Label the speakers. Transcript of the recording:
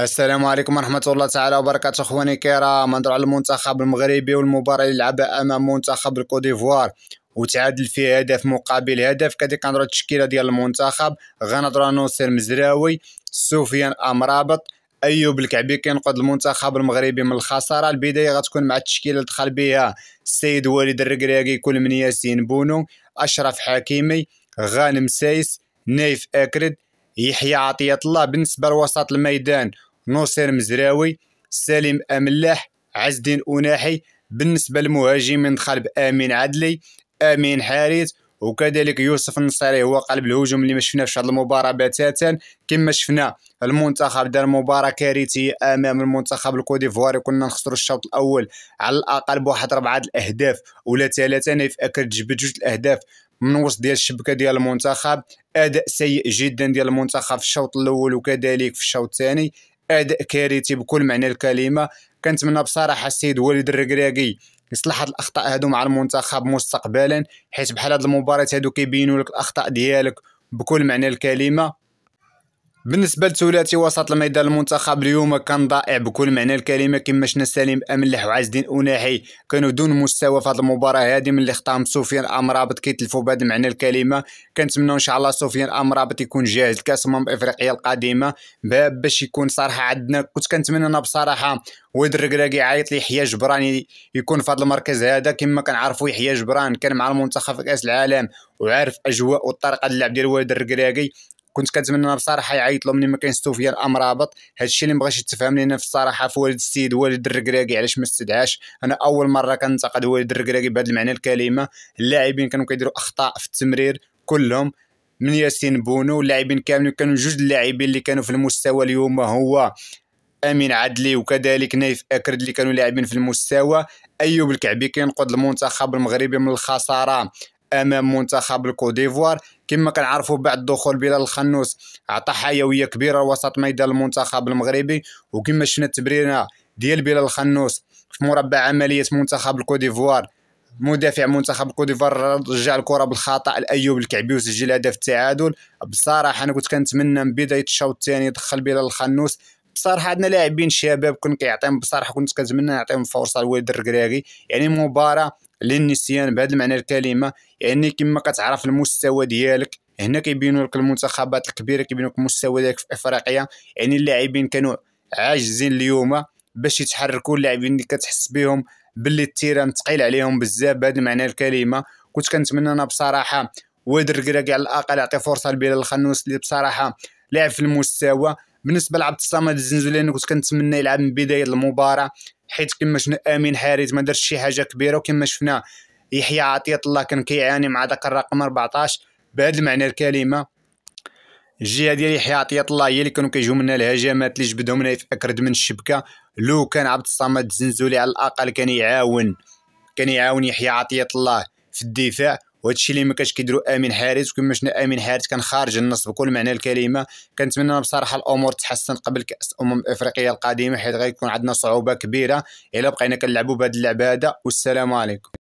Speaker 1: السلام عليكم ورحمة الله تعالى وبركاته اخواني الكرام هنهضروا على المنتخب المغربي والمباراة اللي لعبها امام منتخب الكوديفوار وتعادل فيه هدف مقابل هدف كذلك كنهضروا على التشكيلة ديال المنتخب غنهضرو على نوسير مزراوي سفيان امرابط ايوب الكعبي كينقذ المنتخب المغربي من الخساره البدايه غتكون مع التشكيله اللي دخل بها السيد وليد الركراكي كل من ياسين بونو اشرف حكيمي غانم سايس نايف اكرد يحيى عطية الله بالنسبة لوسط الميدان نصير مزراوي سليم أملاح عز الدين أناحي بالنسبة للمهاجمين دخل بأمين عدلي أمين حارث وكذلك يوسف النصيري هو قلب الهجوم اللي ما شفناه في هذه المباراه بتاتا كما شفنا المنتخب دار مباراه كارثيه امام المنتخب الكوديفواري كنا نخسروا الشوط الاول على الاقل بواحد ربعه الاهداف ولا ثلاثه في اكل جبت جوج الاهداف من وسط ديال الشبكه ديال المنتخب اداء سيء جدا ديال المنتخب في الشوط الاول وكذلك في الشوط الثاني اداء كارثي بكل معنى الكلمه كنتمنى بصراحه السيد وليد الركراكي يصلح هاد الاخطاء هادو مع المنتخب مستقبلا حيت بحال هاد المباريات هادو كيبينوا لك الاخطاء ديالك بكل معنى الكلمه بالنسبه لثلاثي وسط الميدان المنتخب اليوم كان ضائع بكل معنى الكلمه كما شنا سليم املح وعز الدين اوناحي كانوا دون مستوى في هذه المباراه هذه من اللي اختارهم سفيان امرابط كيتلفوا بهذا معنى الكلمه كنتمنوا ان شاء الله سفيان امرابط يكون جاهز لكاس امم افريقيا القادمه باش يكون صراحه عندنا كنت كنتمنى انا بصراحه ولد الركراكي عيط لي يحيى جبران يكون في هذا المركز هذا كما كنعرفوا يحيى جبران كان مع المنتخب في كاس العالم وعارف اجواء والطريقه اللعب ديال ولد الركراكي كنت كنتمنى بصراحه يعيط له مني ما كاينش توفي الامر رابط هادشي اللي مبغاش يتفهم لينا في الصراحه في والد السيد والد الركراكي علاش ما استدعاش انا اول مره كنتقد والد الركراكي بهذا المعنى الكلمه اللاعبين كانوا كيديروا اخطاء في التمرير كلهم من ياسين بونو اللاعبين كاملين كانوا جوج اللاعبين اللي كانوا في المستوى اليوم هو امين عدلي وكذلك نايف اكرد اللي كانوا لاعبين في المستوى ايوب الكعبي كينقد المنتخب المغربي من الخساره امام منتخب الكوديفوار كما كنعرفوا بعد دخول بلال الخنوس عطى حيويه كبيره وسط ميدان المنتخب المغربي وكما شفنا التمريره ديال بلال الخنوس في مربع عمليه منتخب الكوديفوار مدافع منتخب الكوديفوار رجع الكره بالخطا لايوب الكعبي وسجل هدف التعادل بصراحه انا كنت كنتمنى من بدايه الشوط الثاني يدخل بلال الخنوس بصراحه عندنا لاعبين شباب كنت كيعطيهم بصراحه كنت كنتمنى نعطيهم فرصه لوليد الركراكي يعني مباراه للنسيان بهذا المعنى الكلمه يعني كما كتعرف المستوى ديالك هنا كيبينوا لك المنتخبات الكبيره كيبينوا لك المستوى ديالك في افريقيا يعني اللاعبين كانوا عاجزين اليوم باش يتحركوا اللاعبين اللي كتحس بهم باللي التيران ثقيل عليهم بزاف بهذا المعنى الكلمه كنت كنتمنى انا بصراحه واد الركراكي على الاقل يعطي فرصه لبلال الخنوس اللي بصراحه لعب في المستوى بالنسبه لعبد الصمد انا كنت كنتمنى يلعب من بدايه المباراه حيت كما شفنا امين حارث ما دارش شي حاجه كبيره وكما شفنا يحيى عطيه الله كان كيعاني مع ذاك الرقم 14 بهذا المعنى الكلمه الجهه ديال يحيى عطيه الله هي اللي كانوا كيجيو منا الهجمات اللي جبدهم نايف في اكرد من الشبكه لو كان عبد الصمد الزنزولي على الاقل كان يعاون كان يعاون يحيى عطيه الله في الدفاع وهذا الشيء اللي ما كانش كيديروا امين حارث وكما شفنا امين حارث كان خارج النص بكل معنى الكلمه كنتمنى بصراحه الامور تحسن قبل كاس الامم افريقيا القادمه حيت غيكون عندنا صعوبه كبيره الا بقينا كنلعبوا بهذا اللعب هذا والسلام عليكم